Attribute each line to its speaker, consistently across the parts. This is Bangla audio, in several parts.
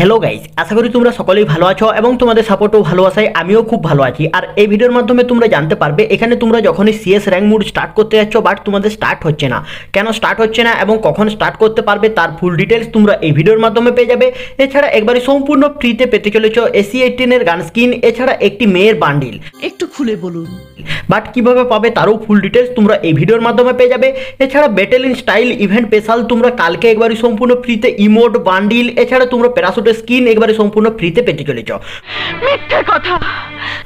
Speaker 1: হ্যালো গাইজ আশা করি তোমরা সকলেই ভালো আছো এবং তোমাদের সাপোর্টও ভালো আসায় আমিও খুব ভালো আছি আর এই ভিডিওর মাধ্যমে তোমরা জানতে পারবে এখানে তোমরা যখনই সিএস র্যাঙ্ক মুড স্টার্ট করতে যাচ্ছ বাট তোমাদের স্টার্ট হচ্ছে না কেন স্টার্ট হচ্ছে না এবং কখন স্টার্ট করতে পারবে তার ফুল ডিটেলস তোমরা এই ভিডিওর মাধ্যমে পেয়ে যাবে এছাড়া একবারই সম্পূর্ণ ফ্রিতে পেতে চলেছ এসি এইটিনের গান স্কিন এছাড়া একটি মেয়ের বান্ডিল একটু খুলে বলুন বাট কিভাবে পাবে তারও ফুল ডিটেলস তোমরা এই ভিডিওর মাধ্যমে পেয়ে যাবে এছাড়া battle in style event special তোমরা কালকে একবারই সম্পূর্ণ ফ্রিতে ইমোট বান্ডিল এছাড়া তোমরা প্যারাসুট স্কিন একবারে সম্পূর্ণ ফ্রিতে পেতে চলেছ মিথ্যে কথা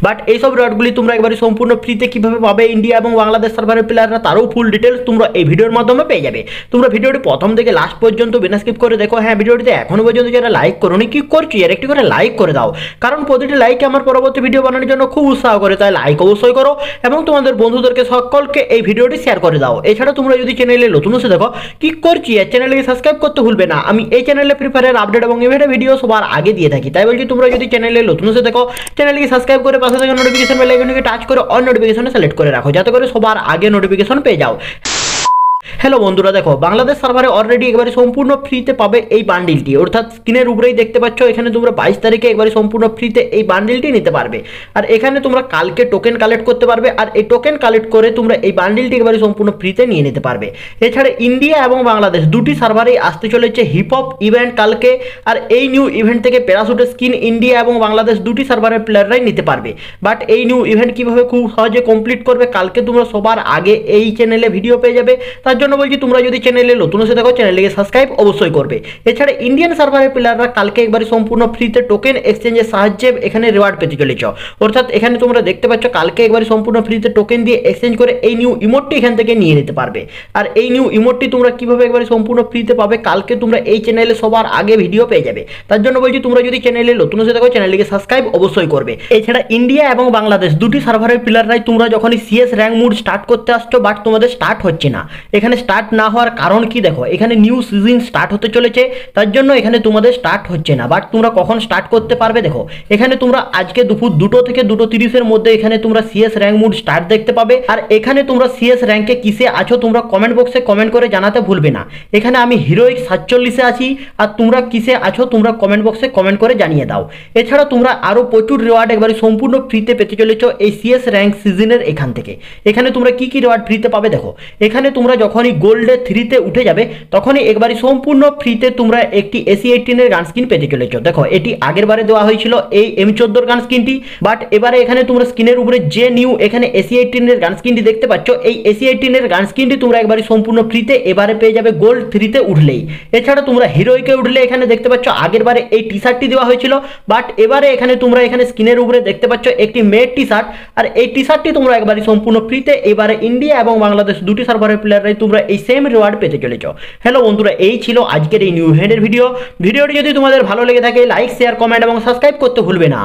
Speaker 1: বাট এইসব রডগুলি তোমরা একবারে সম্পূর্ণ ফ্রিতে কিভাবে পাবে ইন্ডিয়া এবং বাংলাদেশ সার্ভারের প্লেয়াররা তারও ফুল ডিটেলস তোমরা এই ভিডিওর মাধ্যমে পেয়ে যাবে তোমরা ভিডিওটি প্রথম থেকে লাস্ট পর্যন্ত বিনা স্কিপ করে দেখো হ্যাঁ ভিডিওটিতে এখনো পর্যন্ত যারা লাইক করোনি কি করছি আর একটি করে লাইক করে দাও কারণ প্রতিটি লাইক আমার পরবর্তী ভিডিও বানানোর জন্য খুব উৎসাহ করে তাই লাইক অবশ্যই করো এবং তোমাদের বন্ধুদেরকে সকলকে এই ভিডিওটি শেয়ার করে দাও এছাড়া তোমরা যদি চ্যানেলে নতুন এসে দেখো কি করছি আর চ্যানেলকে সাবস্ক্রাইব করতে ভুলবে না আমি এই চ্যানেলে ফ্রি ফায়ারের আপডেট এবং ইভেন্টের ভিডিও সবার আগে দিয়ে থাকি তাই বলছি তোমরা যদি চ্যানেলে নতুন এসে দেখো চ্যানেলকে সাবস্ক্রাইব করে পাশে থেকে নোটিফিকেশন বেল আইকনকে টাচ করে অল নোটিফিকেশনে সিলেক্ট করে রাখো যাতে করে সবার আগে নোটিফিকেশন পেয়ে যাও হ্যালো বন্ধুরা দেখো বাংলাদেশ সার্ভারে অলরেডি একবারে সম্পূর্ণ ফ্রিতে পাবে এই বান্ডিলটি অর্থাৎ স্ক্রিনের উপরেই দেখতে পাচ্ছ এখানে তোমরা বাইশ তারিখে একবারে সম্পূর্ণ ফ্রিতে এই বান্ডিলটি নিতে পারবে আর এখানে তোমরা কালকে টোকেন কালেক্ট করতে পারবে আর এই টোকেন কালেক্ট করে তোমরা এই বান্ডিলটি একবারে সম্পূর্ণ ফ্রিতে নিয়ে নিতে পারবে এছাড়া ইন্ডিয়া এবং বাংলাদেশ দুটি সার্ভারেই আসতে চলেছে হিপ হপ ইভেন্ট কালকে আর এই নিউ ইভেন্ট থেকে প্যারাসুটের স্কিন ইন্ডিয়া এবং বাংলাদেশ দুটি সার্ভারের প্লেয়াররাই নিতে পারবে বাট এই নিউ ইভেন্ট কীভাবে খুব সহজে কমপ্লিট করবে কালকে তোমরা সবার আগে এই চ্যানেলে ভিডিও পেয়ে যাবে তার জন্য জন্য বলছি তোমরা যদি চ্যানেলে নতুন এসে দেখো চ্যানেলটিকে সাবস্ক্রাইব অবশ্যই করবে এছাড়া ইন্ডিয়ান সার্ভারের প্লেয়াররা কালকে একবারে সম্পূর্ণ ফ্রিতে টোকেন এক্সচেঞ্জের সাহায্যে এখানে রিওয়ার্ড পেতে চলেছ অর্থাৎ এখানে তোমরা দেখতে পাচ্ছ কালকে একবারে সম্পূর্ণ ফ্রিতে টোকেন দিয়ে এক্সচেঞ্জ করে এই নিউ ইমোটটি এখান থেকে নিয়ে নিতে পারবে আর এই নিউ ইমোটটি তোমরা কীভাবে একবারে সম্পূর্ণ ফ্রিতে পাবে কালকে তোমরা এই চ্যানেলে সবার আগে ভিডিও পেয়ে যাবে তার জন্য বলছি তোমরা যদি চ্যানেলে নতুন এসে দেখো চ্যানেলটিকে সাবস্ক্রাইব অবশ্যই করবে এছাড়া ইন্ডিয়া এবং বাংলাদেশ দুটি সার্ভারের প্লেয়াররাই তোমরা যখনই সিএস র্যাঙ্ক মুড স্টার্ট করতে আসছো বাট তোমাদের স্টার্ট হচ্ছে না এখানে স্টার্ট না হওয়ার কারণ কি দেখো এখানে নিউ সিজন স্টার্ট হতে চলেছে তার জন্য এখানে তোমাদের স্টার্ট হচ্ছে না বাট তোমরা কখন স্টার্ট করতে পারবে দেখো এখানে তোমরা আজকে দুপুর দুটো থেকে দুটো তিরিশের মধ্যে এখানে তোমরা সিএস র্যাঙ্ক মুড স্টার্ট দেখতে পাবে আর এখানে তোমরা সিএস র্যাঙ্কে কিসে আছো তোমরা কমেন্ট বক্সে কমেন্ট করে জানাতে ভুলবে না এখানে আমি হিরোইক সাতচল্লিশে আছি আর তোমরা কিসে আছো তোমরা কমেন্ট বক্সে কমেন্ট করে জানিয়ে দাও এছাড়া তোমরা আরও প্রচুর রেওয়ার্ড একবারে সম্পূর্ণ ফ্রিতে পেতে চলেছ এই সিএস র্যাঙ্ক সিজনের এখান থেকে এখানে তোমরা কি কি রেওয়ার্ড ফ্রিতে পাবে দেখো এখানে তোমরা যখনই ওই গোল্ডে থ্রিতে উঠে যাবে তখনই একবারই সম্পূর্ণ ফ্রিতে তোমরা একটি এসি এইটিনের গান স্কিন পেতে চলেছ দেখো এটি আগের বারে দেওয়া হয়েছিল এই এম চোদ্দোর গান স্কিনটি বাট এবারে এখানে তোমরা স্কিনের উপরে যে নিউ এখানে এসি এইটিনের গান স্কিনটি দেখতে পাচ্ছ এই এসি এইটিনের গান স্কিনটি তোমরা একবারই সম্পূর্ণ ফ্রিতে এবারে পেয়ে যাবে গোল্ড থ্রিতে উঠলেই এছাড়া তোমরা হিরোইকে উঠলে এখানে দেখতে পাচ্ছ আগের বারে এই টি শার্টটি দেওয়া হয়েছিল বাট এবারে এখানে তোমরা এখানে স্কিনের উপরে দেখতে পাচ্ছ একটি মেড টি শার্ট আর এই টি শার্টটি তোমরা একবারই সম্পূর্ণ ফ্রিতে এবারে ইন্ডিয়া এবং বাংলাদেশ দুটি সার্ভারের প্লেয়াররাই তোমরা এই সেম রিওয়ার্ড পেতে চলেছ হ্যালো বন্ধুরা এই ছিল আজকের এই নিউ হ্যান্ডের ভিডিও ভিডিওটি যদি তোমাদের ভালো লেগে থাকে লাইক শেয়ার কমেন্ট এবং সাবস্ক্রাইব করতে ভুলবে না